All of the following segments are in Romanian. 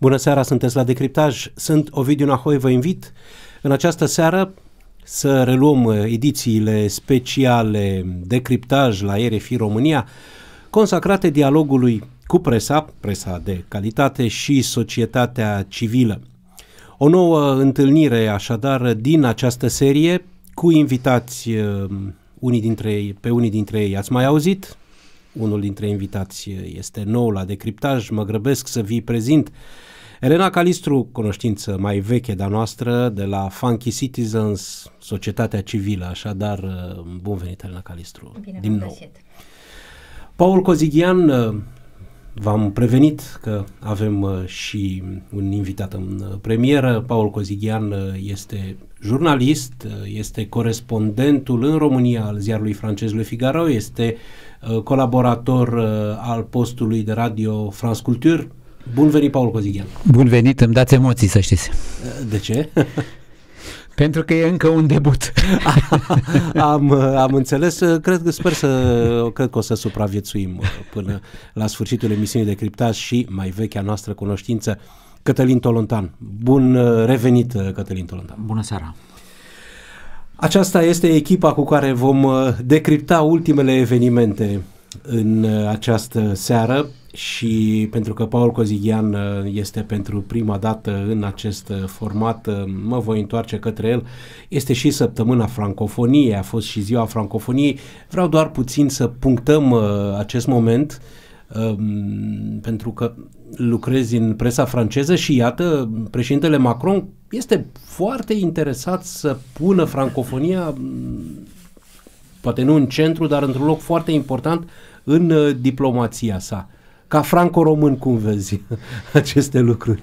Bună seara, sunteți la Decriptaj. Sunt Ovidiu Nahoi, vă invit în această seară să reluăm uh, edițiile speciale Decriptaj la RFI România, consacrate dialogului cu presa, presa de calitate și societatea civilă. O nouă întâlnire, așadar, din această serie cu invitați uh, unii dintre ei, pe unii dintre ei ați mai auzit, unul dintre invitați este nou la decriptaj, mă grăbesc să vi prezint uh, Elena Calistru, cunoștință mai veche de-a noastră, de la Funky Citizens, Societatea Civilă, așadar, bun venit, Elena Calistru, Bine din nou. Găsit. Paul Cozighian, v-am prevenit că avem uh, și un invitat în uh, premieră. Paul Cozighian uh, este jurnalist, este corespondentul în România al ziarului francez Le Figaro, este colaborator al postului de radio France Culture, Bun venit, Paul Cozighean. Bun venit, îmi dați emoții, să știți. De ce? Pentru că e încă un debut. am, am înțeles, cred că sper să, cred că o să supraviețuim până la sfârșitul emisiunii de criptaj și mai vechea noastră cunoștință, Cătălin Tolontan. Bun uh, revenit, uh, Cătălin Tolontan. Bună seara. Aceasta este echipa cu care vom uh, decripta ultimele evenimente în această seară și pentru că Paul Cozighian uh, este pentru prima dată în acest uh, format, uh, mă voi întoarce către el. Este și săptămâna francofoniei, a fost și ziua francofoniei. Vreau doar puțin să punctăm acest moment um, pentru că lucrezi în presa franceză și iată, președintele Macron este foarte interesat să pună francofonia mm, poate nu în centru, dar într-un loc foarte important în diplomația sa. Ca franco-român, cum vezi aceste lucruri?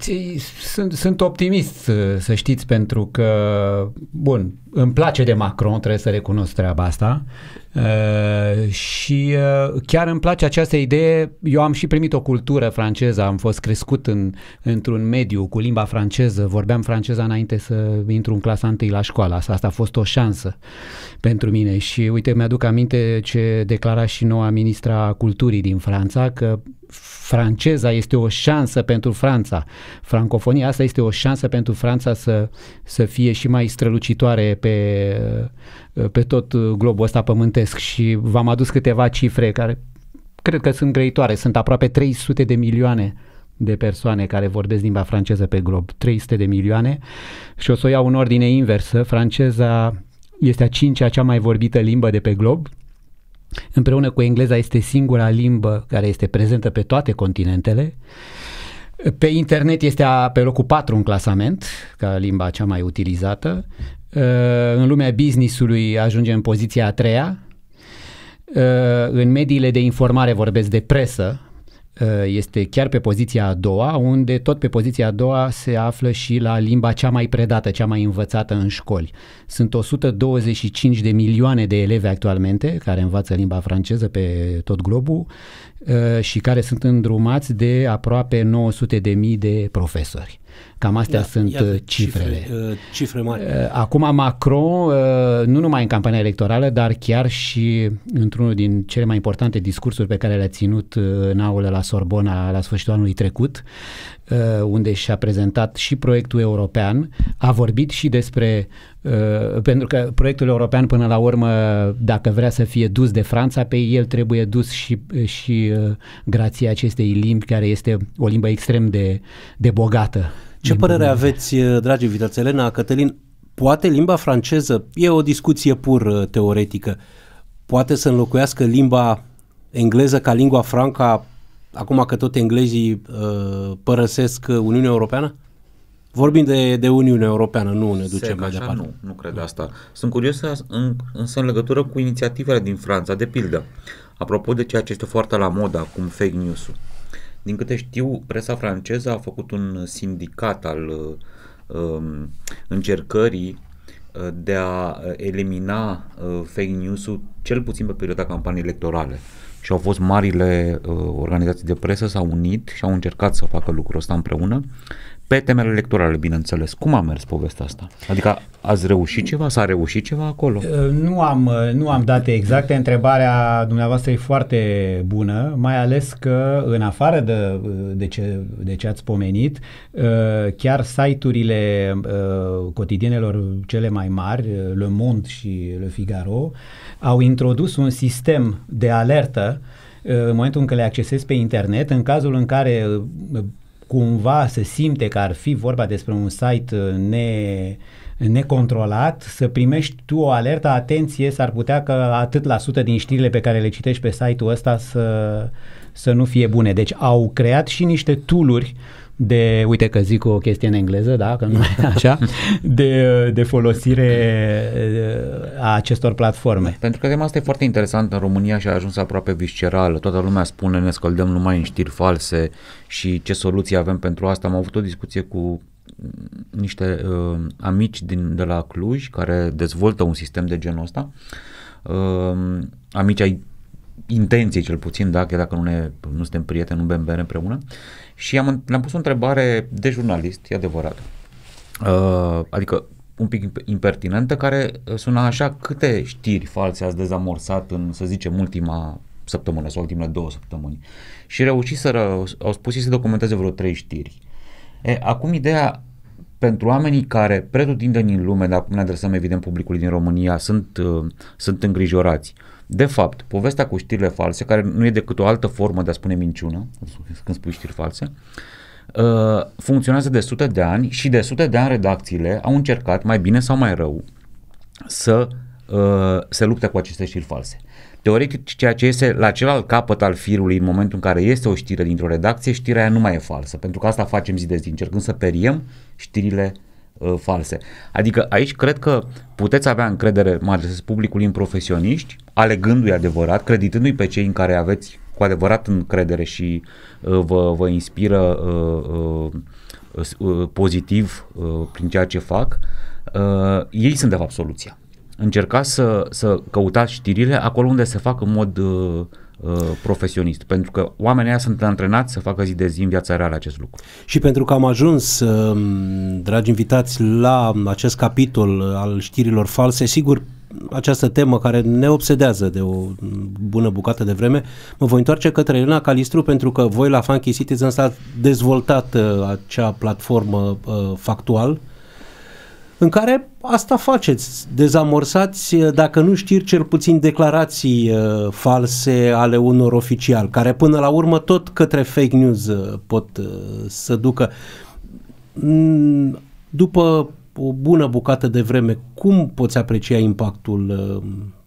Sunt, sunt optimist, să știți, pentru că, bun, îmi place de Macron, trebuie să recunosc treaba asta uh, și uh, chiar îmi place această idee, eu am și primit o cultură franceză, am fost crescut în, într-un mediu cu limba franceză, vorbeam franceză înainte să intru în clasa întâi la școală, asta, asta a fost o șansă pentru mine și uite, mi-aduc aminte ce declara și noua ministra culturii din Franța, că franceza este o șansă pentru Franța. Francofonia asta este o șansă pentru Franța să, să fie și mai strălucitoare pe, pe tot globul ăsta pământesc și v-am adus câteva cifre care cred că sunt grăitoare. Sunt aproape 300 de milioane de persoane care vorbesc limba franceză pe glob, 300 de milioane și o să o iau în ordine inversă. Franceza este a cincea cea mai vorbită limbă de pe glob, Împreună cu engleza este singura limbă care este prezentă pe toate continentele. Pe internet este a, pe locul 4 în clasament, ca limba cea mai utilizată. Ă, în lumea businessului ajunge în poziția a treia. Ă, în mediile de informare vorbesc de presă, Uh, este chiar pe poziția a doua, unde tot pe poziția a doua se află și la limba cea mai predată, cea mai învățată în școli. Sunt 125 de milioane de elevi actualmente care învață limba franceză pe tot globul Uh, și care sunt îndrumați de aproape 900 de mii de profesori. Cam astea ia, sunt ia uh, cifrele. Cifre, uh, cifre mari. Acum Macron, nu numai în campania electorală, dar chiar și într-unul din cele mai importante discursuri pe care le-a ținut în aulă la Sorbona la sfârșitul anului trecut, Uh, unde și-a prezentat și proiectul european, a vorbit și despre, uh, pentru că proiectul european până la urmă, dacă vrea să fie dus de Franța, pe el trebuie dus și, și uh, grația acestei limbi, care este o limbă extrem de, de bogată. Ce părere bună. aveți, dragi invitați, Elena, Cătălin, poate limba franceză, e o discuție pur teoretică, poate să înlocuiască limba engleză ca lingua franca acum că tot englezii uh, părăsesc Uniunea Europeană? Vorbim de, de Uniunea Europeană, nu ne ducem mai departe. Nu, nu cred asta. Sunt curios în, însă în legătură cu inițiativele din Franța, de pildă. Apropo de ceea ce este foarte la modă acum, fake news-ul. Din câte știu, presa franceză a făcut un sindicat al uh, um, încercării uh, de a uh, elimina uh, fake news-ul cel puțin pe perioada campaniei electorale. Uh, și au fost marile uh, organizații de presă, s-au unit și au încercat să facă lucrul ăsta împreună pe temele electorale, bineînțeles. Cum a mers povestea asta? Adică ați reușit ceva? S-a reușit ceva acolo? Uh, nu am, uh, nu am date exacte. Întrebarea dumneavoastră e foarte bună, mai ales că în afară de, uh, de, ce, de ce ați pomenit, chiar site-urile cotidienelor cele mai mari, Le Monde și Le Figaro, au introdus un sistem de alertă în momentul în care le accesezi pe internet, în cazul în care cumva se simte că ar fi vorba despre un site uh, ne, necontrolat, să primești tu o alertă, atenție, s-ar putea că atât la sută din știrile pe care le citești pe site-ul ăsta să, să nu fie bune. Deci au creat și niște tooluri de, uite că zic o chestie în engleză, da, că nu așa, de, de folosire a acestor platforme. Da, pentru că tema asta e foarte interesant în România și a ajuns aproape visceral Toată lumea spune ne scăldăm numai în știri false și ce soluții avem pentru asta. Am avut o discuție cu niște uh, amici din, de la Cluj care dezvoltă un sistem de genul ăsta. Uh, amici ai intenție cel puțin, da, că dacă nu, ne, nu suntem prieteni, nu bem bere împreună. Uh, și am, le-am pus o întrebare de jurnalist, e adevărat, uh, adică un pic impertinentă, care uh, suna așa câte știri false ați dezamorsat în, să zicem, ultima săptămână sau ultimele două săptămâni. Și reușiseră, au spus să documenteze vreo trei știri. E, acum ideea pentru oamenii care pretutindeni în lume, dar acum ne adresăm evident publicului din România, sunt, uh, sunt îngrijorați. Uh, de fapt, povestea cu știrile false, care nu e decât o altă formă de a spune minciună, când spui știri false, uh, funcționează de sute de ani și de sute de ani redacțiile au încercat, mai bine sau mai rău, să uh, se lupte cu aceste știri false. Teoretic, ceea ce este la celălalt capăt al firului în momentul în care este o știre dintr-o redacție, știrea aia nu mai e falsă, pentru că asta facem zi de zi, încercând să periem știrile uh, Uh, false. Adică aici cred că puteți avea încredere, mai adresez publicului, în profesioniști, alegându-i adevărat, creditându-i pe cei în care aveți cu adevărat încredere și uh, vă, vă inspiră uh, uh, uh, pozitiv uh, prin ceea ce fac, uh, ei sunt de fapt soluția. Încercați să, să căutați știrile acolo unde se fac în mod uh, Uh, profesionist, pentru că oamenii aia sunt antrenați să facă zi de zi în viața reală acest lucru. Și pentru că am ajuns, um, dragi invitați, la acest capitol al știrilor false, sigur, această temă care ne obsedează de o bună bucată de vreme, mă voi întoarce către Elena Calistru pentru că voi la Funky Citizens ați dezvoltat uh, acea platformă uh, factual în care asta faceți, dezamorsați, eh, dacă nu știri, cel puțin declarații eh, false ale unor oficiali, care până la urmă tot către fake news eh, pot să ducă. Mm, după o bună bucată de vreme, cum poți aprecia impactul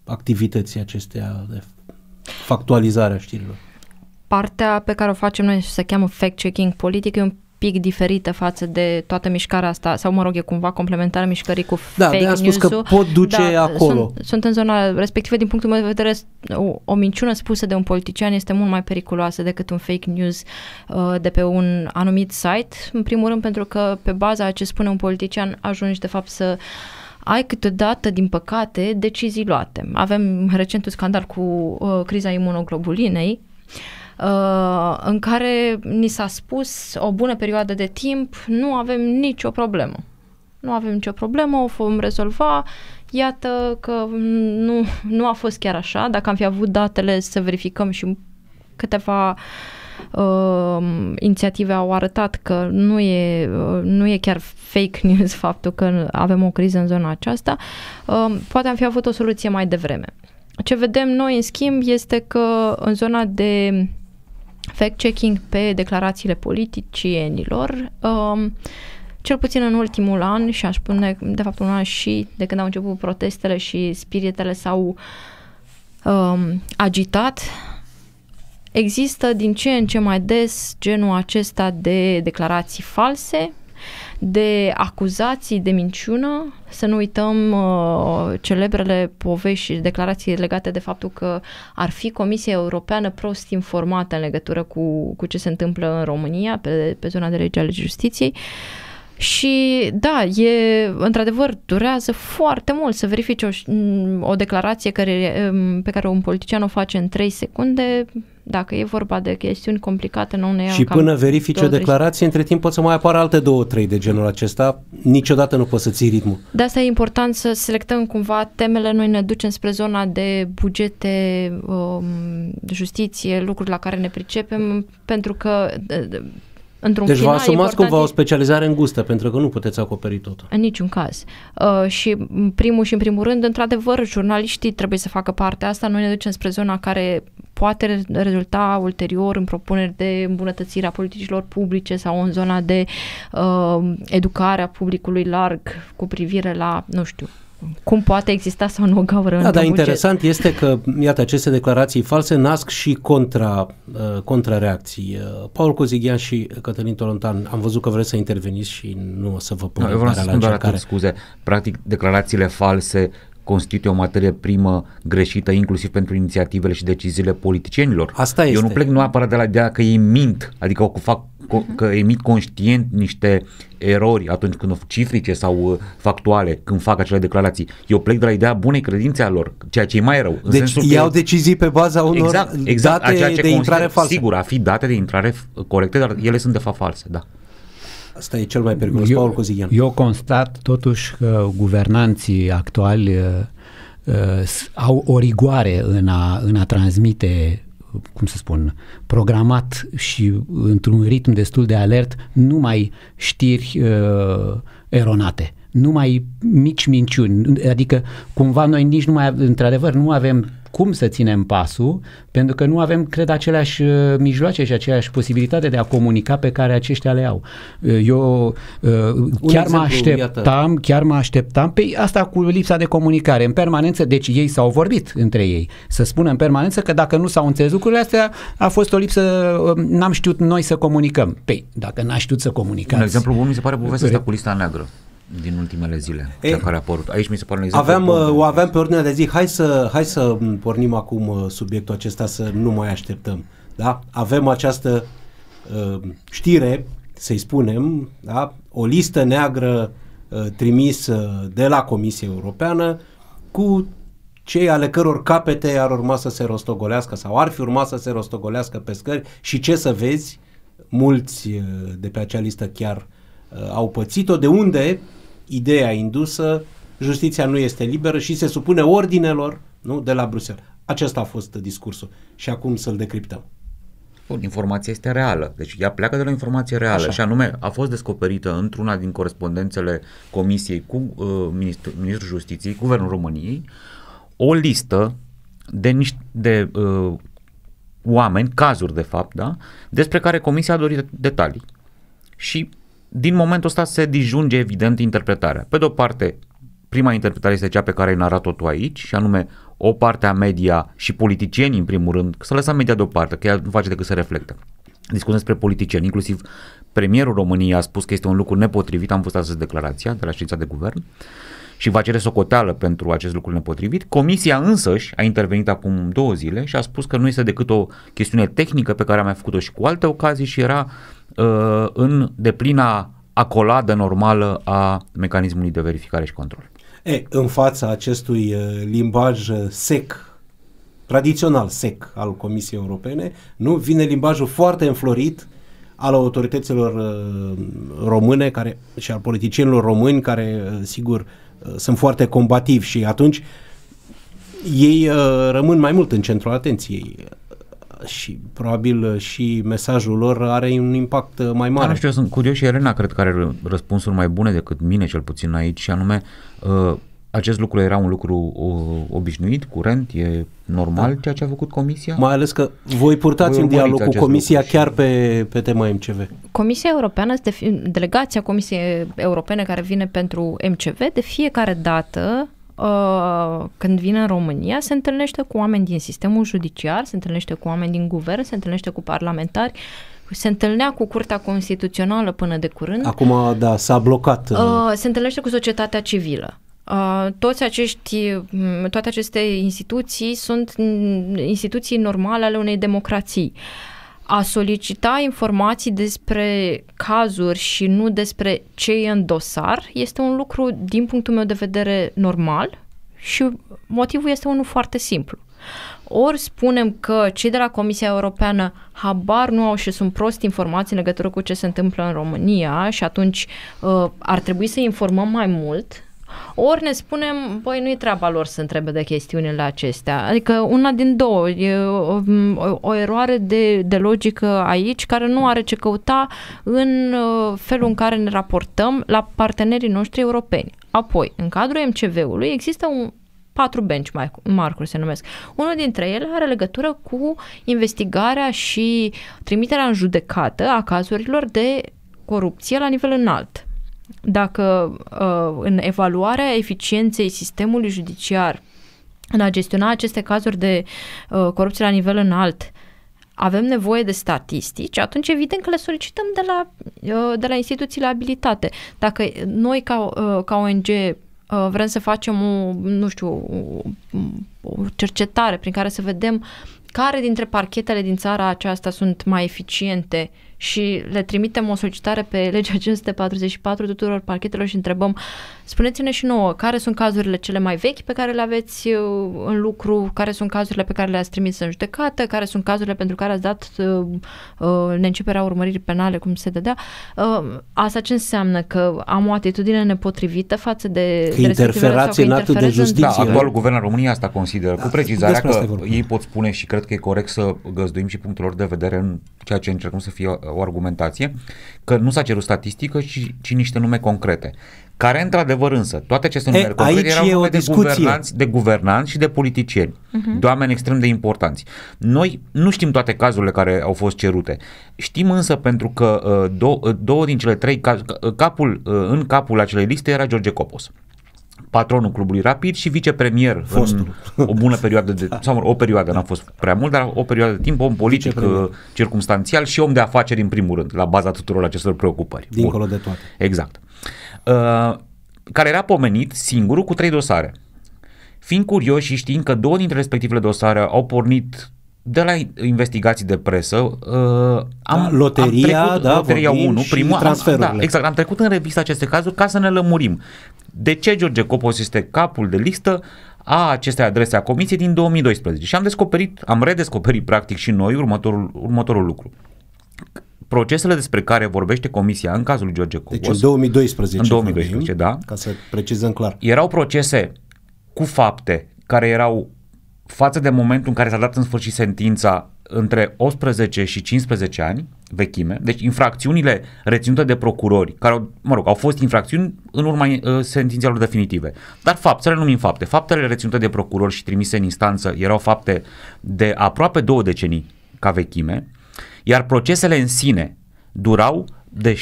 activității acesteia, de factualizare a știrilor? Partea pe care o facem noi se cheamă fact-checking politic, e un pic diferită față de toată mișcarea asta, sau mă rog, e cumva complementară mișcării cu da, fake news Da, spus că pot duce da, acolo. Sunt, sunt în zona respectivă, din punctul meu de vedere, o, o minciună spusă de un politician este mult mai periculoasă decât un fake news uh, de pe un anumit site, în primul rând pentru că pe baza a ce spune un politician ajungi de fapt să ai câteodată, din păcate, decizii luate. Avem recentul scandal cu uh, criza imunoglobulinei, uh, Uh, în care ni s-a spus o bună perioadă de timp, nu avem nicio problemă. Nu avem nicio problemă, o vom rezolva. Iată că nu, nu a fost chiar așa. Dacă am fi avut datele să verificăm și câteva uh, inițiative au arătat că nu e, uh, nu e chiar fake news faptul că avem o criză în zona aceasta, uh, poate am fi avut o soluție mai devreme. Ce vedem noi, în schimb, este că în zona de fact-checking pe declarațiile politicienilor. Um, cel puțin în ultimul an și aș spune, de fapt, un an și de când au început protestele și spiritele s-au um, agitat, există din ce în ce mai des genul acesta de declarații false de acuzații de minciună, să nu uităm uh, celebrele povești și declarații legate de faptul că ar fi Comisia Europeană prost informată în legătură cu, cu ce se întâmplă în România pe, pe zona de lege ale justiției. și da, e într-adevăr durează foarte mult să verifici o, mm, o declarație care, mm, pe care un politician o face în 3 secunde, dacă e vorba de chestiuni complicate, nu ne Și până verifici o declarație, între timp pot să mai apară alte două, trei de genul acesta. Niciodată nu poți să ții ritmul. De asta e important să selectăm cumva temele. Noi ne ducem spre zona de bugete, um, justiție, lucruri la care ne pricepem, pentru că într-un deci vă asumați cumva o specializare îngustă, pentru că nu puteți acoperi totul. În niciun caz. Uh, și primul și în primul rând, într-adevăr, jurnaliștii trebuie să facă partea asta. Noi ne ducem spre zona care poate rezulta ulterior în propuneri de îmbunătățire a politicilor publice sau în zona de uh, educare a publicului larg cu privire la, nu știu, cum poate exista sau nu o gaură da, dar interesant este că, iată, aceste declarații false nasc și contra, uh, reacții. Uh, Paul Cozighian și Cătălin Tolontan, am văzut că vreți să interveniți și nu o să vă pun no, da, eu vreau să spun doar atunci, scuze. Practic, declarațiile false constituie o materie primă greșită, inclusiv pentru inițiativele și deciziile politicienilor. Asta este. Eu nu plec neapărat de la ideea că ei mint, adică o fac mhm. că emit conștient niște erori atunci când cifrice sau uh, factuale, când fac acele declarații. Eu plec de la ideea bunei credințe a lor, ceea ce e mai rău. În deci iau că... decizii pe baza unor exact, exact, date ce de intrare false. Sigur, a fi date de intrare corecte, dar ele sunt de fapt false, da. Asta e cel mai periculos, eu, Paul Cozighian. Eu constat totuși că guvernanții actuali uh, uh, au o rigoare în a, în a transmite cum să spun, programat și într-un ritm destul de alert, numai știri uh, eronate numai mici minciuni, adică cumva noi nici nu mai, într-adevăr, nu avem cum să ținem pasul, pentru că nu avem, cred, aceleași uh, mijloace și aceeași posibilitate de a comunica pe care aceștia le au. Uh, eu uh, chiar exemplu, mă așteptam, iată. chiar mă așteptam pe păi, asta cu lipsa de comunicare. În permanență, deci ei s-au vorbit între ei. Să spună în permanență că dacă nu s-au înțeles lucrurile astea, a fost o lipsă, um, n-am știut noi să comunicăm. Păi, dacă n-a știut să comunicați... Un exemplu bun mi se pare povestea asta cu lista neagră din ultimele zile, e, cea care a apărut. Aici mi se pare un exemplu. Aveam, uh, o aveam pe ordinea de zi. Hai să, hai să pornim acum uh, subiectul acesta, să nu mai așteptăm. Da? Avem această uh, știre, să-i spunem, da? o listă neagră uh, trimisă de la Comisia Europeană cu cei ale căror capete ar urma să se rostogolească sau ar fi urma să se rostogolească pe scări și ce să vezi, mulți uh, de pe acea listă chiar uh, au pățit-o, de unde ideea indusă, justiția nu este liberă și se supune ordinelor nu, de la Bruxelles. Acesta a fost discursul și acum să-l decriptăm. Bun, informația este reală, deci ea pleacă de la informație reală Așa. și anume a fost descoperită într-una din corespondențele Comisiei cu uh, ministru, Ministrul Justiției, Guvernul României, o listă de, niște, de uh, oameni, cazuri de fapt, da, despre care Comisia a dorit detalii. Și din momentul ăsta se dijunge evident interpretarea. Pe de o parte, prima interpretare este cea pe care ai narat-o tu aici, și anume o parte a media și politicienii, în primul rând, să lăsăm media deoparte, că ea nu face decât să reflectă. Discutăm despre politicieni, inclusiv premierul României a spus că este un lucru nepotrivit, am văzut astăzi declarația de la știința de guvern, și va cere socoteală pentru acest lucru nepotrivit. Comisia însăși a intervenit acum două zile și a spus că nu este decât o chestiune tehnică pe care am mai făcut-o și cu alte ocazii și era Uh, în deplina acoladă normală a mecanismului de verificare și control. E, în fața acestui uh, limbaj uh, sec, tradițional sec al Comisiei Europene, nu vine limbajul foarte înflorit al autorităților române care, și al politicienilor români care, sigur, sunt foarte combativi și atunci ei rămân mai mult în centrul atenției și probabil uh, și mesajul lor are un impact uh, mai mare. Da, știu, eu sunt curios și Elena cred că are răspunsuri mai bune decât mine cel puțin aici și anume uh, acest lucru era un lucru obișnuit, curent, e normal da. ceea ce a făcut comisia? Mai ales că voi purtați un dialog cu comisia și... chiar pe, pe tema MCV. Comisia Europeană, delegația Comisiei Europene care vine pentru MCV, de fiecare dată Uh, când vine în România, se întâlnește cu oameni din sistemul judiciar, se întâlnește cu oameni din guvern, se întâlnește cu parlamentari, se întâlnea cu Curtea Constituțională până de curând. Acum, da, s-a blocat. Uh, se întâlnește cu societatea civilă. Uh, toți acești, mm, toate aceste instituții sunt mm, instituții normale ale unei democrații. Uh, a solicita informații despre cazuri și nu despre ce e în dosar este un lucru, din punctul meu de vedere, normal și motivul este unul foarte simplu. Ori spunem că cei de la Comisia Europeană habar nu au și sunt prost informații în legătură cu ce se întâmplă în România și atunci uh, ar trebui să informăm mai mult ori ne spunem, băi, nu-i treaba lor să întrebe de chestiunile acestea. Adică una din două, e o, o eroare de, de logică aici care nu are ce căuta în uh, felul în care ne raportăm la partenerii noștri europeni. Apoi, în cadrul MCV-ului există un, patru benchmark-uri se numesc. Unul dintre ele are legătură cu investigarea și trimiterea în judecată a cazurilor de corupție la nivel înalt dacă uh, în evaluarea eficienței sistemului judiciar în a gestiona aceste cazuri de uh, corupție la nivel înalt, avem nevoie de statistici, atunci evident că le solicităm de la, uh, de la instituțiile abilitate. Dacă noi ca, ca ONG vrem să facem o, nu știu, o cercetare prin care să vedem care dintre parchetele din țara aceasta sunt mai eficiente uh, și le trimitem o solicitare pe legea 544 tuturor parchetelor și întrebăm spuneți-ne și nouă care sunt cazurile cele mai vechi pe care le aveți uh, în lucru, care sunt cazurile pe care le-ați trimis în judecată, care sunt cazurile pentru care ați dat uh, uh, neînceperea urmăririi penale, cum se dădea. Uh, asta ce înseamnă? Că am o atitudine nepotrivită față de... Că interferați în actul de justiție. Da, actualul guvern al României asta consideră, da, cu precizarea că ei pot spune și cred că e corect să găzduim și punctul lor de vedere în ceea ce încercăm să fie uh, o argumentație, că nu s-a cerut statistică, ci, ci niște nume concrete. Care, într-adevăr, însă, toate aceste nume e, concrete erau nume de, guvernanți, de guvernanți și de politicieni, uh-huh. Mhm. de oameni extrem de importanți. Noi nu știm toate cazurile care au fost cerute. Știm însă pentru că uh, două, uh, două din cele trei, capul, uh, în capul acelei liste era George Copos patronul clubului Rapid și vicepremier Fostul. în o bună perioadă de sau o perioadă, n-a fost prea mult, dar o perioadă de timp, om politic uh, circumstanțial și om de afaceri în primul rând, la baza tuturor acestor preocupări. Dincolo Bun. de toate. Exact. Uh, care era pomenit singurul cu trei dosare. Fiind curioși și știind că două dintre respectivele dosare au pornit de la investigații de presă, uh, da, am, da, loteria, am trecut, da, loteria 1, primul, am, da, exact, am trecut în revistă aceste cazuri ca să ne lămurim. De ce George Copos este capul de listă a acestei adrese a comisiei din 2012? Și am descoperit, am redescoperit practic și noi următorul, următorul lucru procesele despre care vorbește Comisia în cazul George deci, Copos, Deci în 2012. În 2012, vorbim, da. Ca să precizăm clar. Erau procese cu fapte care erau față de momentul în care s-a dat în sfârșit sentința între 18 și 15 ani vechime, deci infracțiunile reținute de procurori, care, mă rog, au fost infracțiuni în urma uh, sentințelor definitive. Dar fapt, să le numim fapte. Faptele reținute de procurori și trimise în instanță erau fapte de aproape două decenii ca vechime, iar procesele în sine durau de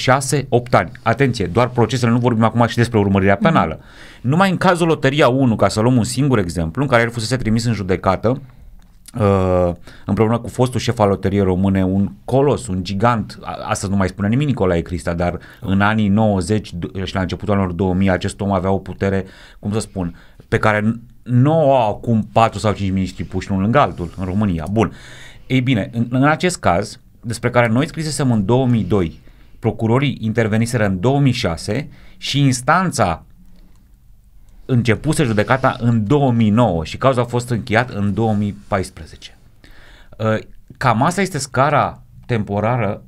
6-8 ani. Atenție, doar procesele, nu vorbim acum și despre urmărirea penală. Mm-hmm. Numai în cazul Loteria 1, ca să luăm un singur exemplu, în care el fusese trimis în judecată, Uh, împreună cu fostul șef al loteriei române, un colos, un gigant, astăzi nu mai spune nimeni Nicolae Crista, dar în anii 90 și la începutul anilor 2000 acest om avea o putere, cum să spun, pe care nu o au acum 4 sau 5 miniștri puși unul lângă altul în România. Bun. Ei bine, în, în acest caz, despre care noi scrisesem în 2002 procurorii interveniseră în 2006 și instanța începuse judecata în 2009 și cauza a fost încheiat în 2014. Ă, cam asta este scara temporară,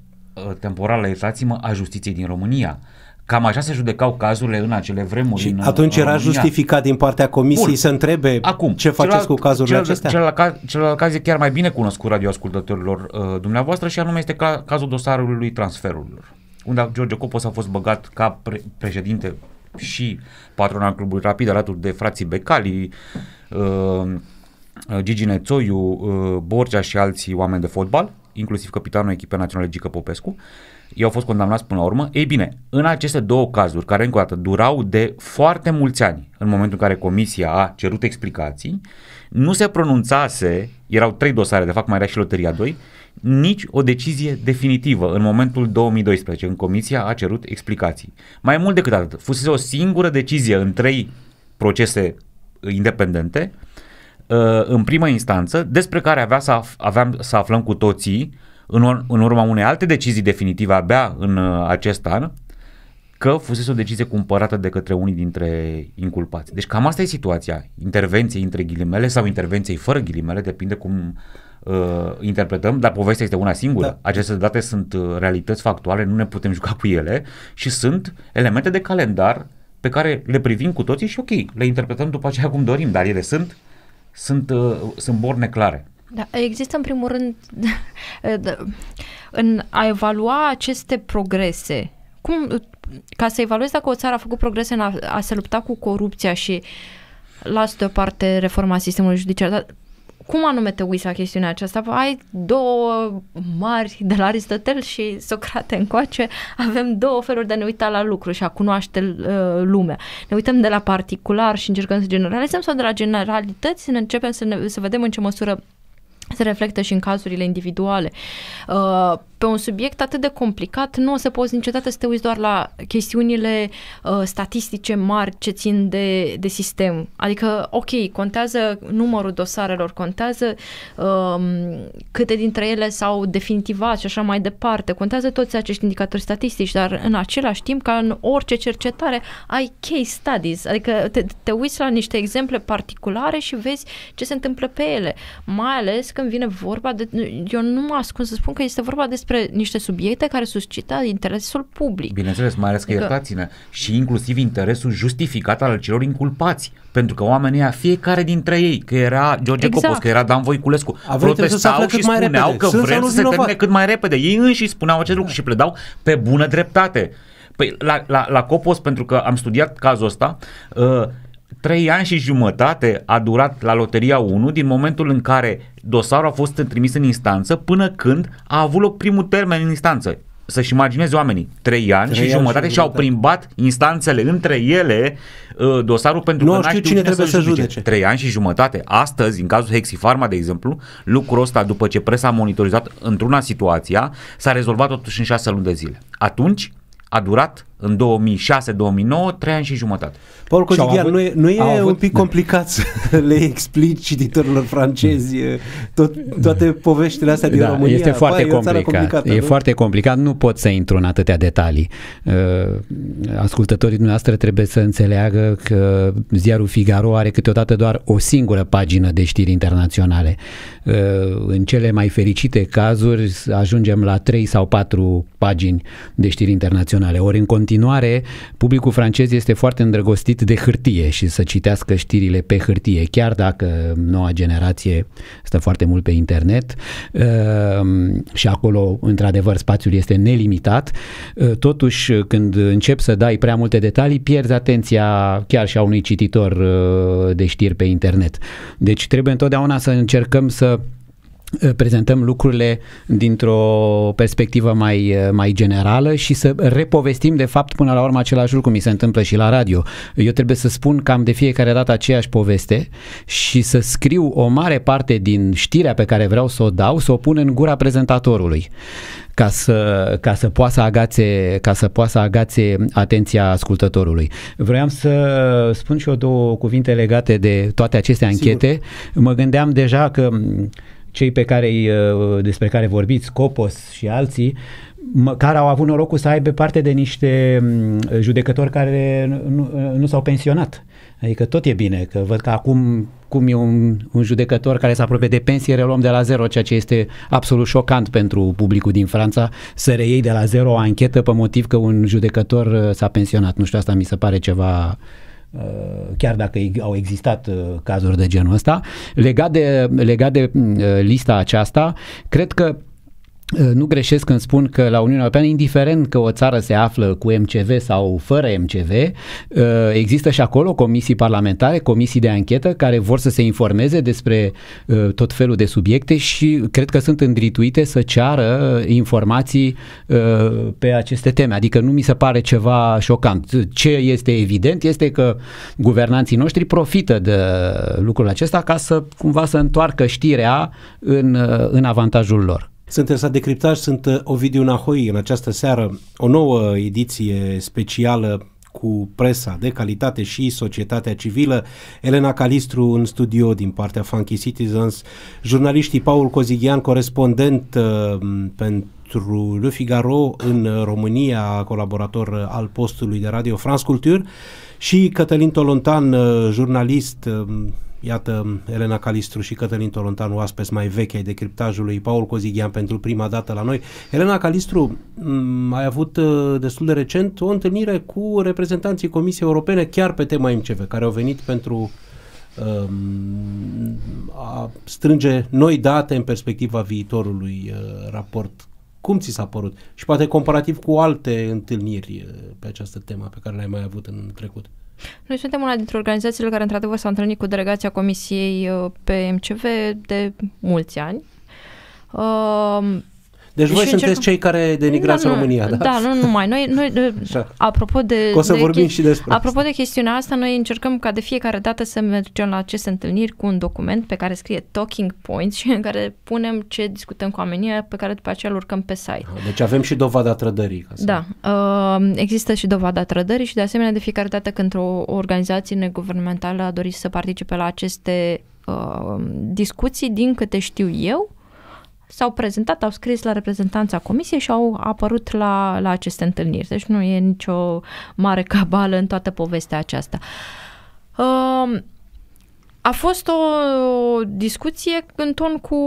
ă, temporală, iertați-mă, a justiției din România. Cam așa se judecau cazurile în acele vremuri. Și atunci în era România. justificat din partea comisiei Bun. să întrebe Acum, ce faceți celălalt, cu cazurile celălalt, acestea? Celălalt, celălalt caz e chiar mai bine cunoscut radioascultătorilor uh, dumneavoastră și anume este ca, cazul dosarului transferurilor unde George Copos a fost băgat ca pre- președinte și patron al clubului Rapid alături de frații Becali, uh, uh Gigi Nețoiu, uh, și alții oameni de fotbal, inclusiv capitanul echipei naționale Gică Popescu. Ei au fost condamnați până la urmă. Ei bine, în aceste două cazuri, care încă o dată durau de foarte mulți ani, în momentul în care comisia a cerut explicații, nu se pronunțase, erau trei dosare, de fapt mai era și loteria 2, nici o decizie definitivă în momentul 2012, când comisia a cerut explicații. Mai mult decât atât, fusese o singură decizie în trei procese uh, independente, uh, în prima instanță, despre care avea să, af- aveam să aflăm cu toții, în, în urma unei alte decizii definitive abia în uh, acest an, că fusese o decizie cumpărată de către unii dintre inculpați. Deci cam asta e situația. Intervenției între ghilimele sau intervenției fără ghilimele, depinde cum uh, interpretăm, dar povestea este una singură. Da. Aceste date sunt uh, realități factuale, nu ne putem juca cu ele și sunt elemente de calendar pe care le privim cu toții și ok, le interpretăm după aceea cum dorim, dar ele sunt, sunt, uh, sunt borne clare. Da, există în primul rând în a evalua aceste progrese. Cum, ca să evaluezi dacă o țară a făcut progrese în a, a se lupta cu corupția și las deoparte reforma sistemului judiciar, dar cum anume te uiți la chestiunea aceasta? Ai două mari de la Aristotel și Socrate încoace, avem două feluri de a ne uita la lucru și a cunoaște uh, lumea. Ne uităm de la particular și încercăm să generalizăm sau de la generalități ne începem să, ne, să vedem în ce măsură se reflectă și în cazurile individuale. Uh, pe un subiect atât de complicat, nu o să poți niciodată să te uiți doar la chestiunile uh, statistice mari ce țin de, de sistem. Adică, ok, contează numărul dosarelor, contează um, câte dintre ele s-au definitivat și așa mai departe, contează toți acești indicatori statistici, dar în același timp, ca în orice cercetare, ai case studies, adică te, te uiți la niște exemple particulare și vezi ce se întâmplă pe ele, mai ales când vine vorba de, eu nu mă ascund să spun că este vorba despre despre niște subiecte care suscită interesul public. Bineînțeles, mai ales că, adică... iertați-ne, și inclusiv interesul justificat al celor inculpați, pentru că oamenii a fiecare dintre ei, că era George exact. Copos, că era Dan Voiculescu, protestau și spuneau repede. că Sunt vrem să se termine cât mai repede. Ei înși spuneau acest lucru și pledau pe bună dreptate. Păi la, la, la Copos, pentru că am studiat cazul ăsta, uh, trei ani și jumătate a durat la Loteria 1 din momentul în care dosarul a fost trimis în instanță până când a avut loc primul termen în instanță. Să-și imagineze oamenii, trei ani trei și ani jumătate și, și au plimbat instanțele între ele uh, dosarul pentru nu că n-a știu cine trebuie să judece. judece. Trei ani și jumătate. Astăzi, în cazul Hexifarma, de exemplu, lucrul ăsta, după ce presa a monitorizat într-una situația, s-a rezolvat totuși în șase luni de zile. Atunci a durat în 2006-2009, 3 ani și jumătate. Paul Cotilian, avut, nu e, nu e avut, un pic da. complicat să le explici cititorilor francezi mm. tot, toate mm. poveștile astea din da, România? Este foarte ba, complicat. E, e foarte complicat, nu pot să intru în atâtea detalii. Uh, ascultătorii dumneavoastră trebuie să înțeleagă că ziarul Figaro are câteodată doar o singură pagină de știri internaționale. Uh, în cele mai fericite cazuri ajungem la 3 sau 4 pagini de știri internaționale. Ori în continuare, publicul francez este foarte îndrăgostit de hârtie și să citească știrile pe hârtie, chiar dacă noua generație stă foarte mult pe internet ehm, și acolo, într-adevăr, spațiul este nelimitat. Totuși, când încep să dai prea multe detalii, pierzi atenția chiar și a unui cititor de știri pe internet. Deci trebuie întotdeauna să încercăm să Eh, prezentăm lucrurile dintr-o perspectivă mai, eh, mai generală și să repovestim de fapt până la urmă același lucru, mi se întâmplă și la radio. Eu trebuie să spun cam de fiecare dată aceeași poveste și să scriu o mare parte din știrea pe care vreau să o dau, să o pun în gura prezentatorului ca să, ca să poată să agațe, ca să poată să agațe atenția ascultătorului. Vreau să spun și o două cuvinte legate de toate aceste anchete. Sigur. Mă gândeam deja că cei pe care uh, despre care vorbiți, Copos și alții, măcar au avut norocul să aibă parte de niște mm, judecători care nu, nu s-au pensionat. Adică tot e bine, că văd că acum cum e un, un judecător care se apropie de pensie, reluăm de la zero, ceea ce este absolut șocant pentru publicul din Franța, să reiei de la zero o anchetă pe motiv că un judecător uh, s-a pensionat. Nu știu, asta mi se pare ceva uh, Uh, chiar dacă au existat uh, cazuri de genul ăsta. Legat de, legat de uh, lista aceasta, cred că Uh, nu greșesc când spun că la Uniunea Europeană, indiferent că o țară se află cu MCV sau fără MCV, uh, există și acolo comisii parlamentare, comisii de anchetă care vor să se informeze despre uh, tot felul de subiecte și cred că sunt îndrituite să ceară informații pe aceste teme. Adică nu mi se pare ceva șocant. Ce este evident este că guvernanții noștri profită de lucrul acesta ca să cumva să întoarcă știrea în, în avantajul lor. Sunteți la decriptaj, sunt uh, Ovidiu Nahoi în această seară, o nouă ediție specială cu presa de calitate și societatea civilă, Elena Calistru în studio din partea Funky Citizens, jurnaliștii Paul Cozighian, corespondent pentru uh, pentru Le Figaro în România, colaborator al postului de Radio France Culture și Cătălin Tolontan, uh, jurnalist um, Iată Elena Calistru și Cătălin Tolontan, oaspeți mai vechi ai decriptajului, Paul Cozighian pentru prima dată la noi. Elena Calistru, mm, ai avut uh, destul de recent o întâlnire cu reprezentanții Comisiei Europene chiar pe tema MCV, care au venit pentru um, a strânge noi date în perspectiva viitorului uh, raport. Cum ți s-a părut? Și poate comparativ cu alte întâlniri uh, pe această temă pe care le-ai mai avut în trecut. Noi suntem una dintre organizațiile care, într-adevăr, s-au întâlnit cu delegația Comisiei uh, pe MCV de mulți ani. Uh, deci, voi sunteți cei care denigrați da, România, da? Da, nu numai. Noi, noi apropo de... O să de vorbim și despre Apropo de chestiunea asta, noi încercăm ca de fiecare dată să mergem la aceste întâlniri cu un document pe care scrie talking points și în care punem ce discutăm cu oamenii pe care după aceea îl urcăm pe site. Ah, deci avem și dovada trădării. Ca să... Da. Uh, există și dovada trădării și de asemenea de fiecare dată când o organizație neguvernamentală a dorit să participe la aceste uh, discuții, din câte știu eu, s-au prezentat, au scris la reprezentanța comisiei și au apărut la, la aceste întâlniri. Deci nu e nicio mare cabală în toată povestea aceasta. Um, a fost o discuție în ton cu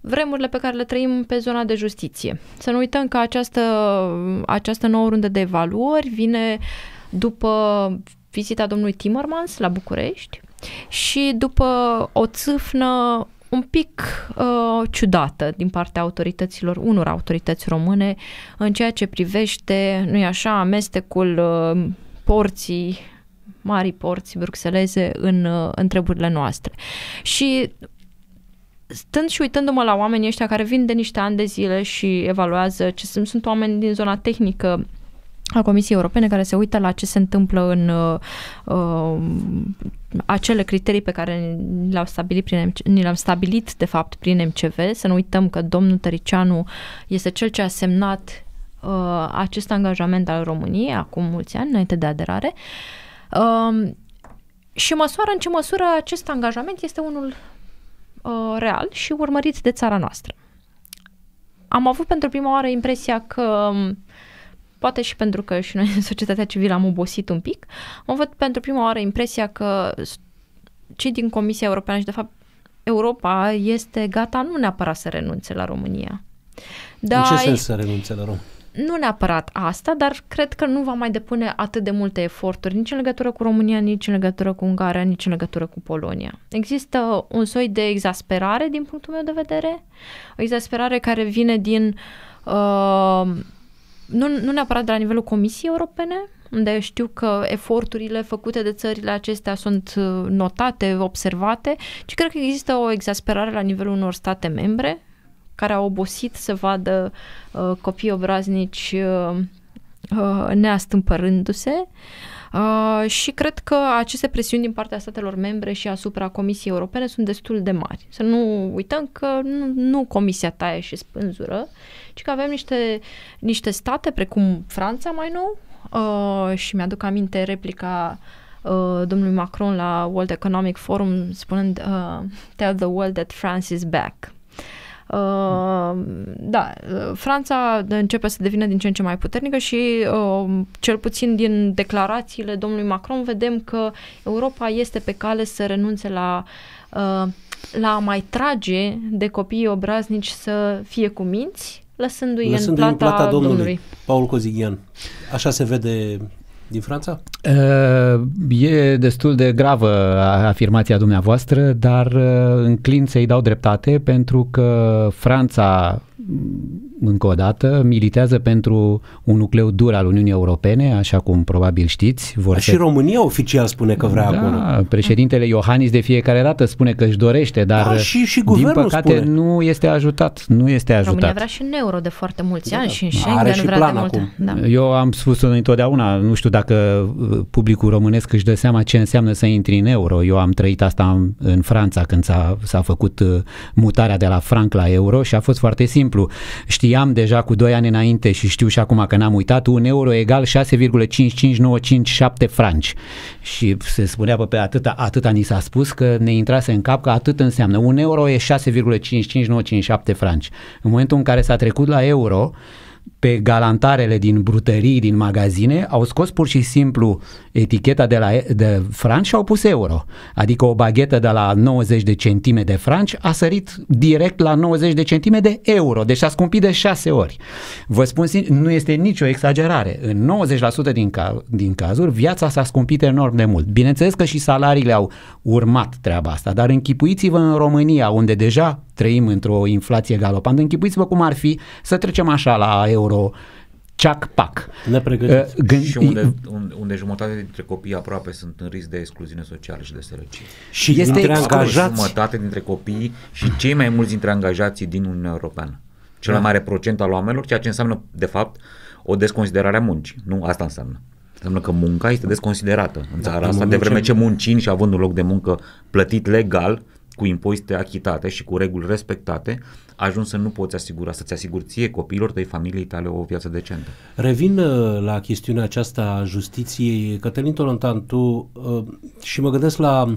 vremurile pe care le trăim pe zona de justiție. Să nu uităm că această, această nouă rundă de evaluări vine după vizita domnului Timmermans la București și după o țâfnă un pic uh, ciudată din partea autorităților, unor autorități române, în ceea ce privește, nu-i așa, amestecul uh, porții, marii porți bruxeleze în, uh, în noastre. Și stând și uitându-mă la oamenii ăștia care vin de niște ani de zile și evaluează ce sunt, sunt oameni din zona tehnică a Comisiei Europene care se uită la ce se întâmplă în uh, uh acele criterii pe care ni le-au stabilit, prin, ni le stabilit de fapt prin MCV, să nu uităm că domnul Tăricianu este cel ce a semnat uh, acest angajament al României acum mulți ani, înainte de aderare, uh, și măsoară în ce măsură acest angajament este unul uh, real și urmărit de țara noastră. Am avut pentru prima oară impresia că um, poate și pentru că și noi în societatea civilă am obosit un pic, am avut pentru prima oară impresia că cei din Comisia Europeană și, de fapt, Europa este gata nu neapărat să renunțe la România. Dar în ce sens să renunțe la România? Nu neapărat asta, dar cred că nu va mai depune atât de multe eforturi nici în legătură cu România, nici în legătură cu Ungaria, nici în legătură cu Polonia. Există un soi de exasperare din punctul meu de vedere, o exasperare care vine din uh, nu, nu neapărat de la nivelul Comisiei Europene, unde știu că eforturile făcute de țările acestea sunt uh, notate, observate, ci cred că există o exasperare la nivelul unor state membre care au obosit să vadă uh, copii obraznici uh, uh, neastâmpărându-se. Uh, și cred că aceste presiuni din partea statelor membre și asupra Comisiei Europene sunt destul de mari. Să nu uităm că nu, nu Comisia taie și spânzură, ci că avem niște, niște state, precum Franța mai nou, uh, și mi-aduc aminte replica uh, domnului Macron la World Economic Forum spunând uh, Tell the world that France is back. Uh, da, Franța începe să devină din ce în ce mai puternică și uh, cel puțin din declarațiile domnului Macron vedem că Europa este pe cale să renunțe la uh, la a mai trage de copiii obraznici să fie cu minți lăsându-i, lăsându-i în, plata în plata Domnului. Domnului. Paul Cozighian. Așa se vede din Franța? E destul de gravă afirmația dumneavoastră, dar înclin să-i dau dreptate pentru că Franța încă o dată, militează pentru un nucleu dur al Uniunii Europene, așa cum probabil știți. Vor și se... Și România oficial spune că vrea da, acolo. președintele Iohannis de fiecare dată spune că își dorește, dar da, și, și din păcate spune. nu este ajutat. Nu este ajutat. România vrea și în euro de foarte mulți da. ani și în Schengen Are și vrea plan de Acum. Da. Eu am spus întotdeauna, nu știu dacă uh, publicul românesc își dă seama ce înseamnă să intri în euro. Eu am trăit asta în Franța când s-a, s-a făcut uh, mutarea de la franc la euro și a fost foarte simplu. Știi știam deja cu 2 ani înainte și știu și acum că n-am uitat, un euro egal 6,55957 franci. Și se spunea pe, pe atâta, atâta ni s-a spus că ne intrase în cap că atât înseamnă. Un euro e 6,55957 franci. În momentul în care s-a trecut la euro, uh, pe galantarele din brutării, din magazine, au scos pur și simplu eticheta de, la, de franci și au pus euro. Adică o baghetă de la 90 de centime de franci a sărit direct la 90 de centime de euro, deci a scumpit de 6 ori. Vă spun nu este nicio exagerare. În 90% din, ca, din cazuri, viața s-a scumpit enorm de mult. Bineînțeles că și salariile au urmat treaba asta, dar închipuiți-vă în România, unde deja trăim într-o inflație galopantă, închipuiți-vă cum ar fi să trecem așa la euro ceac-pac. Ne pregătiți. Uh, gând- și unde, unde jumătate dintre copii aproape sunt în risc de excluziune socială și de sărăcie. Și este dintre angajați. jumătate dintre copii și cei mai mulți dintre angajații din Uniunea Europeană. Cel mai da. mare procent al oamenilor, ceea ce înseamnă, de fapt, o desconsiderare a muncii. Nu, asta înseamnă. Înseamnă că munca este desconsiderată în da, țara da, asta, de vreme ce muncind și având un loc de muncă plătit legal, cu impozite achitate și cu reguli respectate, ajuns să nu poți asigura, să-ți asiguri ție, copiilor tăi, familiei tale o viață decentă. Revin uh, la chestiunea aceasta a justiției. Cătălin Tolontan, tu uh, și mă gândesc la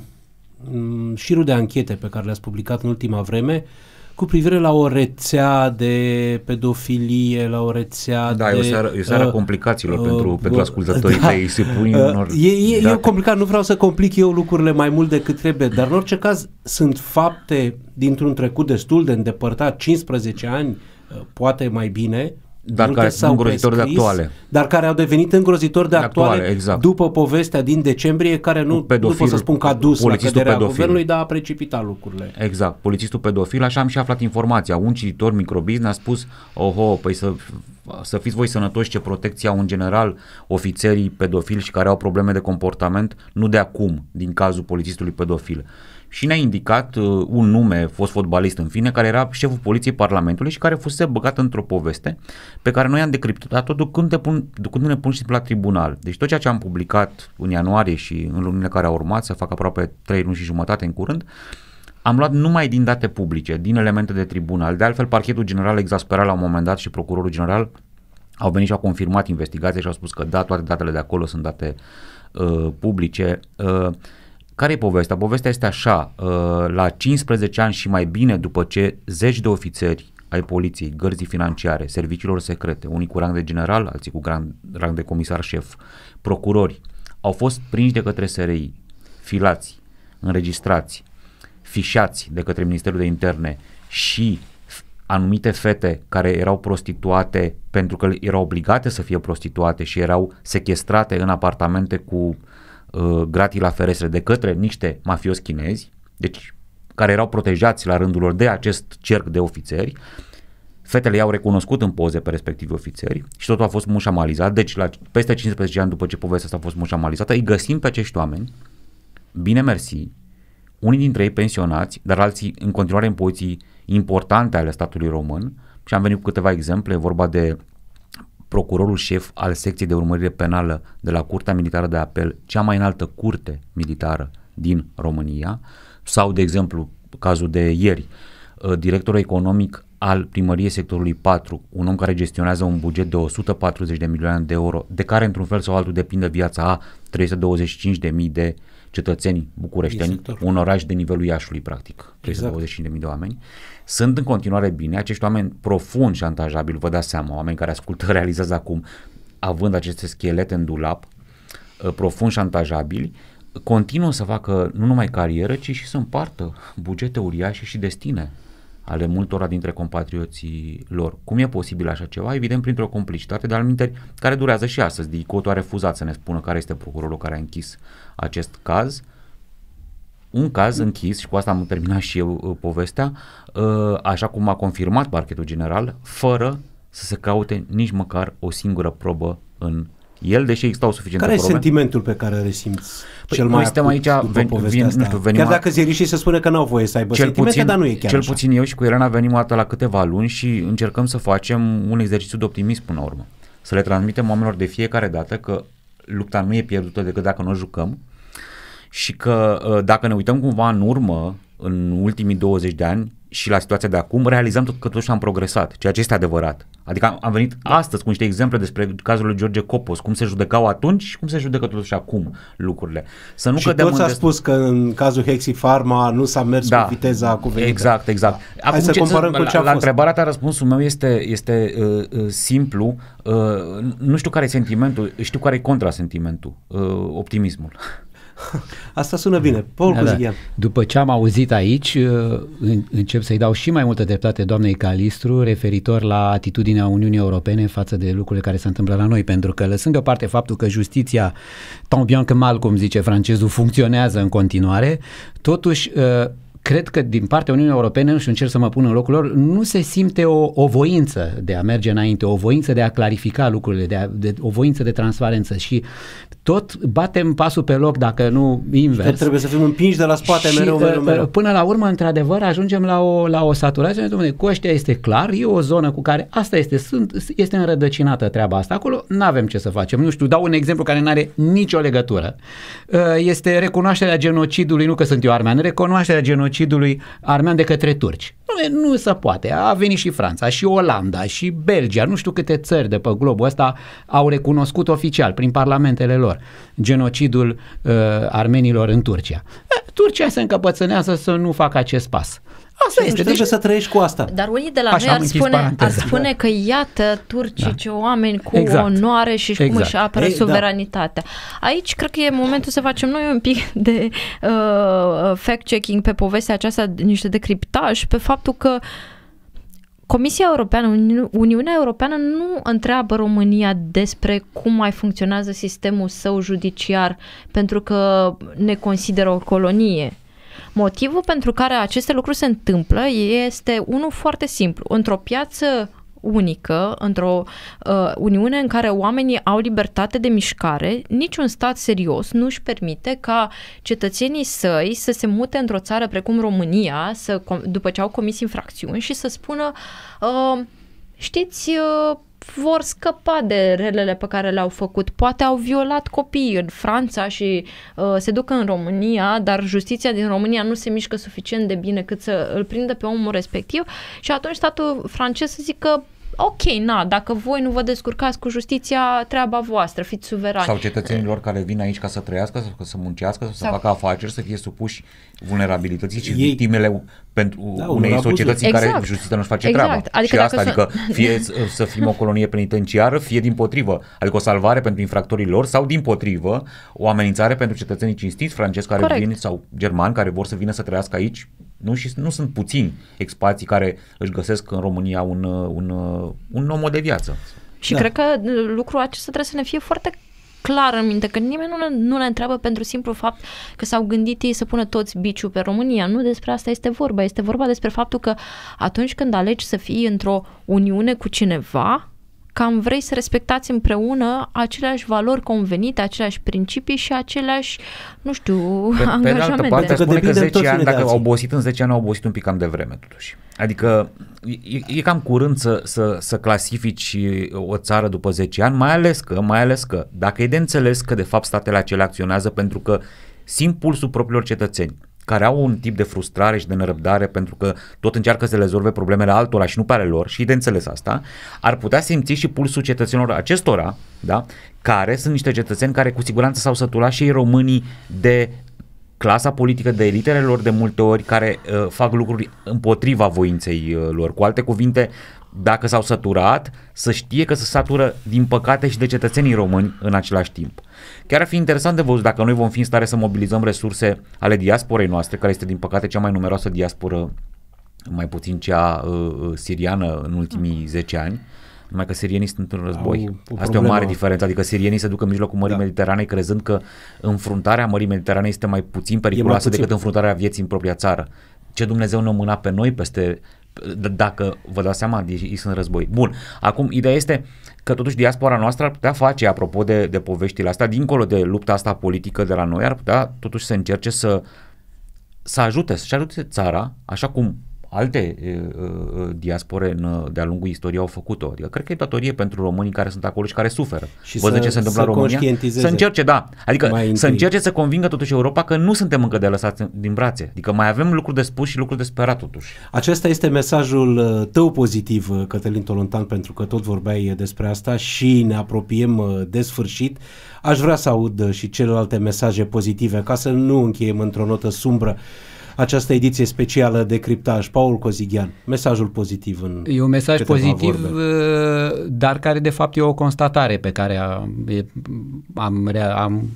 mm, șirul de anchete pe care le-ați publicat în ultima vreme, uh, cu privire la o rețea de pedofilie, la o rețea da, de... Da, e o seară, e o uh, complicațiilor uh, pentru, uh, pentru ascultătorii da, tăi, se pun uh, unor... E, e, e da. complicat, nu vreau să complic eu lucrurile mai mult decât trebuie, dar în orice caz sunt fapte dintr-un trecut destul de îndepărtat, 15 ani, uh, poate mai bine, dar care sunt îngrozitori de actuale. Dar care au devenit îngrozitori de, de actuale, actuale exact. după povestea din decembrie, care nu, pedofil, nu pot să spun că a dus la căderea pedofil. guvernului, dar a precipitat lucrurile. Exact. Polițistul pedofil, așa am și aflat informația. Un cititor microbiz ne-a spus, oho, păi să, să fiți voi sănătoși ce protecție au în general ofițerii pedofili și care au probleme de comportament, nu de acum, din cazul polițistului pedofil și ne-a indicat uh, un nume, fost fotbalist în fine, care era șeful poliției Parlamentului și care fusese băgat într-o poveste pe care noi am decriptat-o ducând, ne pun și la tribunal. Deci tot ceea ce am publicat în ianuarie și în lunile care au urmat, să fac aproape 3 luni și jumătate în curând, am luat numai din date publice, din elemente de tribunal. De altfel, parchetul general exasperat la un moment dat și procurorul general au venit și au confirmat investigația și au spus că da, toate datele de acolo sunt date uh, publice. Uh, care e povestea? Povestea este așa, uh, la 15 ani și mai bine după ce zeci de ofițeri ai poliției, gărzii financiare, serviciilor secrete, unii cu rang de general, alții cu gran, rang de comisar șef, procurori, au fost prinși de către SRI, filați, înregistrați, fișați de către Ministerul de Interne și anumite fete care erau prostituate pentru că erau obligate să fie prostituate și erau sequestrate în apartamente cu Uh, gratii la ferestre de către niște mafioși chinezi, deci care erau protejați la rândul lor de acest cerc de ofițeri. Fetele i-au recunoscut în poze pe respectivi ofițeri și totul a fost mușamalizat. Deci la peste 15 ani după ce povestea asta a fost mușamalizată, îi găsim pe acești oameni, bine mersi, unii dintre ei pensionați, dar alții în continuare în poziții importante ale statului român și am venit cu câteva exemple, vorba de procurorul șef al secției de urmărire penală de la Curtea Militară de Apel, cea mai înaltă curte militară din România, sau, de exemplu, cazul de ieri, uh, directorul economic al primăriei sectorului 4, un om care gestionează un buget de 140 de milioane de euro, de care într-un fel sau altul depinde viața a 325.000 de cetățeni bucureșteni, un oraș de nivelul Iașului, practic, 325.000 exact. de oameni. Sunt în continuare bine acești oameni profund șantajabili, vă dați seama, oameni care ascultă, realizează acum, având aceste schelete în dulap, ă, profund șantajabili, continuă să facă nu numai carieră, ci și să împartă bugete uriașe și destine ale multora dintre compatrioții lor. Cum e posibil așa ceva? Evident, printr-o complicitate de alminteri care durează și astăzi. Dicot a refuzat să ne spună care este procurorul care a închis acest caz. Un caz închis, și cu asta am terminat și eu uh, povestea, uh, așa cum a confirmat parchetul general, fără să se caute nici măcar o singură probă în el, deși existau suficiente Care probleme. Care e sentimentul pe care îl simți păi cel mai suntem aici, ven, vin, nu știu, venim Chiar dacă ziariștii se spune că n-au voie să aibă cel sentimente, puțin, dar nu e chiar Cel așa. puțin eu și cu Elena venim o dată la câteva luni și încercăm să facem un exercițiu de optimism până la urmă. Să le transmitem oamenilor de fiecare dată că lupta nu e pierdută decât dacă nu jucăm și că uh, dacă ne uităm cumva în urmă, în ultimii 20 de ani, și la situația de acum, realizăm tot că totuși am progresat, ceea ce este adevărat. Adică am, am venit da. astăzi cu niște exemple despre cazul lui George Copos, cum se judecau atunci și cum se judecă totuși acum lucrurile. Să nu și cădem toți a destul... spus că în cazul Hexi Pharma nu s-a mers da. cu viteza cuvenită. Exact, exact. Da. Acum Hai să ce, comparăm să, cu ce a la, fost. La întrebarea ta răspunsul meu este, este uh, uh, simplu. Uh, nu știu care e sentimentul, știu care e contrasentimentul, uh, optimismul. Asta sună bine. Da. Paul da, da. După ce am auzit aici, uh, încep să-i dau și mai multă dreptate doamnei Calistru referitor la atitudinea Uniunii Europene față de lucrurile care se întâmplă la noi, pentru că lăsând parte faptul că justiția, tant bien que mal, cum zice francezul, funcționează în continuare, totuși uh, cred că din partea Uniunii Europene, și încerc să mă pun în locul lor, nu se simte o, o voință de a merge înainte, o voință de a clarifica lucrurile, de a, de, o voință de transparență și tot batem pasul pe loc, dacă nu invers. Tot trebuie să fim împinși de la spate și, mereu, ă, mereu, ă, mereu. Până la urmă, într-adevăr, ajungem la o, la o saturație. Dom'le, cu ăștia este clar, e o zonă cu care asta este, sunt, este înrădăcinată treaba asta. Acolo nu avem ce să facem. Nu știu, dau un exemplu care nu are nicio legătură. Ă, este recunoașterea genocidului, nu că sunt eu armean, recunoașterea genocidului genocidului armean de către turci. Nu, nu se poate. A venit și Franța, și Olanda, și Belgia, nu știu câte țări de pe globul ăsta au recunoscut oficial prin parlamentele lor genocidul uh, armenilor în Turcia. Eh, Turcia se încăpățânează să nu facă acest pas. Asta este, trebuie deci să trăiești cu asta. Dar unii de la Așa noi ar spune, ar spune da. că iată turcii ce da. oameni cu exact. onoare și exact. cum își apără Ei, da. suveranitatea. Da. Aici cred că e momentul să facem noi un pic de uh, fact-checking pe povestea aceasta, niște decriptaj, pe faptul că Comisia Europeană, Uniunea Europeană nu întreabă România despre cum mai funcționează sistemul său judiciar pentru că ne consideră o colonie Motivul pentru care aceste lucruri se întâmplă este unul foarte simplu. Într-o piață unică, într-o uh, uniune în care oamenii au libertate de mișcare, niciun stat serios nu își permite ca cetățenii săi să se mute într-o țară precum România, să, după ce au comis infracțiuni și să spună uh, știți, uh, vor scăpa de relele pe care le-au făcut. Poate au violat copii în Franța și uh, se duc în România, dar justiția din România nu se mișcă suficient de bine cât să îl prindă pe omul respectiv și atunci statul francez să zică ok, na, dacă voi nu vă descurcați cu justiția, treaba voastră, fiți suverani. Sau cetățenilor care vin aici ca să trăiască, sau ca să muncească, sau, sau să facă afaceri, să fie supuși vulnerabilității și Ei... victimele pentru da, unei societăți exact. în care justiția nu-și face exact. treaba. Adică și asta, adică să... adică fie să fim o colonie penitenciară, fie din potrivă, adică o salvare pentru infractorii lor sau din potrivă o amenințare pentru cetățenii cinstiți francezi care Corect. vin sau germani care vor să vină să trăiască aici nu? Și nu sunt puțini expații care își găsesc în România un, uh, un, uh, un nou mod de viață. Și da. cred că uh, lucrul acesta trebuie să ne fie foarte clar în minte, că nimeni nu ne, nu ne întreabă pentru simplu fapt că s-au gândit ei să pună toți biciu pe România. Nu despre asta este vorba. Este vorba despre faptul că atunci când alegi să fii într-o uniune cu cineva, cam vrei să respectați împreună aceleași valori convenite, aceleași principii și aceleași, nu știu, pe, angajamente. Pe altă parte, spune că 10 ani, dacă au obosit în 10 ani, au obosit un pic cam de vreme totuși. Adică e, e cam curând să, să, să clasifici o țară după 10 ani, mai ales că, mai ales că, dacă e de înțeles că de fapt statele acelea acționează pentru că simt pulsul propriilor cetățeni, care au un tip de frustrare și de nerăbdare pentru că tot încearcă să rezolve problemele altora și nu pe ale lor și de înțeles asta, ar putea simți și pulsul cetățenilor acestora, da? care sunt niște cetățeni care cu siguranță s-au săturat și ei românii de clasa politică de elitele lor de multe ori care uh, fac lucruri împotriva voinței uh, lor. Cu alte cuvinte, dacă s-au săturat, să știe că se satură, din păcate, și de cetățenii români în același timp. Chiar ar fi interesant de văzut dacă noi vom fi în stare să mobilizăm resurse ale diasporei noastre, care este, din păcate, cea mai numeroasă diasporă, mai puțin cea uh, uh siriană în ultimii 10 ani, numai că sirienii sunt în război. Au, o Asta e o mare diferență, adică sirienii se duc în mijlocul Mării da. Mediteranei crezând că înfruntarea Mării Mediterane este mai puțin periculoasă mai puțin. decât înfruntarea vieții în propria țară. Ce Dumnezeu ne-a mânat pe noi peste d- dacă vă dați seama, deci ei sunt război. Bun, acum ideea este că totuși diaspora noastră ar putea face, apropo de, de poveștile astea, dincolo de lupta asta politică de la noi, ar putea totuși să încerce să, să ajute, să ajute țara, așa cum alte diaspore în, de-a lungul istoriei au făcut-o. Adică cred că e datorie pentru românii care sunt acolo și care suferă. Și să, ce se întâmplă în România, să încerce, da. Adică să întâi. încerce să convingă totuși Europa că nu suntem încă de lăsați din brațe. Adică mai avem lucruri de spus și lucruri de sperat totuși. Acesta este mesajul uh, tău pozitiv, uh, Cătălin Tolontan, pentru că tot vorbeai uh, despre asta și ne apropiem de sfârșit. Aș vrea să aud și celelalte mesaje pozitive ca să nu încheiem într-o notă sumbră această ediție specială de criptaj. Paul Cozighian, mesajul pozitiv în E un mesaj pozitiv, vorbe. Uh, dar care de fapt e o constatare pe care am, am, am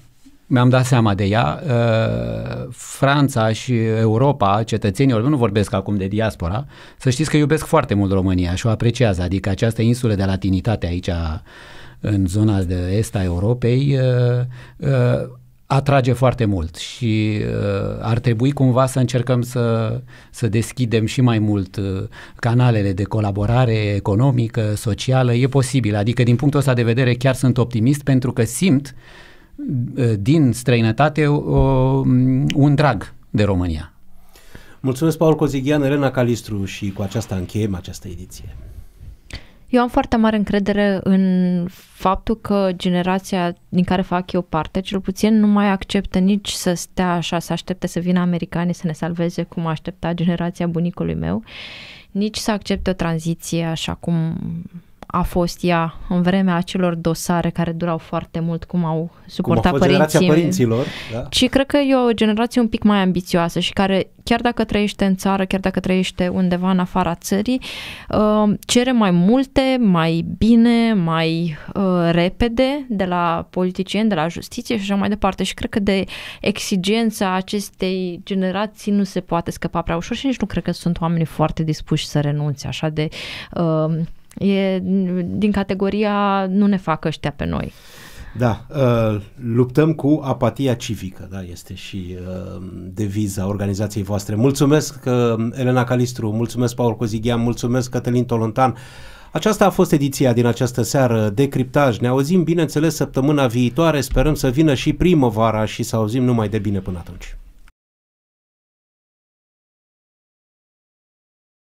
mi-am dat seama de ea, uh, Franța și Europa, cetățenii, nu vorbesc acum de diaspora, să știți că iubesc foarte mult România și o apreciază, adică această insulă de latinitate aici, în zona de est a Europei, uh, atrage foarte mult și uh, ar trebui cumva să încercăm să, să deschidem și mai mult uh, canalele de colaborare economică, socială. E posibil, adică din punctul ăsta de vedere chiar sunt optimist pentru că simt uh, din străinătate uh, un drag de România. Mulțumesc, Paul Cozighian, Elena Calistru și cu aceasta încheiem această ediție. Eu am foarte mare încredere în faptul că generația din care fac eu parte, cel puțin, nu mai acceptă nici să stea așa, să aștepte să vină americanii să ne salveze cum aștepta generația bunicului meu, nici să accepte o tranziție așa cum a fost ea în vremea acelor dosare care durau foarte mult, cum au suportat cum a fost părinții, părinților, da? Și cred că e o generație un pic mai ambițioasă și care, chiar dacă trăiește în țară, chiar dacă trăiește undeva în afara țării, uh, cere mai multe, mai bine, mai uh, repede de la politicieni, de la justiție și așa mai departe. Și cred că de exigența acestei generații nu se poate scăpa prea ușor și nici nu cred că sunt oamenii foarte dispuși să renunțe așa de... Uh, E din categoria nu ne fac ăștia pe noi. Da, uh, luptăm cu apatia civică, da, este și uh, deviza organizației voastre. Mulțumesc, uh, Elena Calistru, mulțumesc, Paul Cozighean, mulțumesc, Cătălin Tolontan. Aceasta a fost ediția din această seară de criptaj. Ne auzim, bineînțeles, săptămâna viitoare. Sperăm să vină și primăvara și să auzim numai de bine până atunci.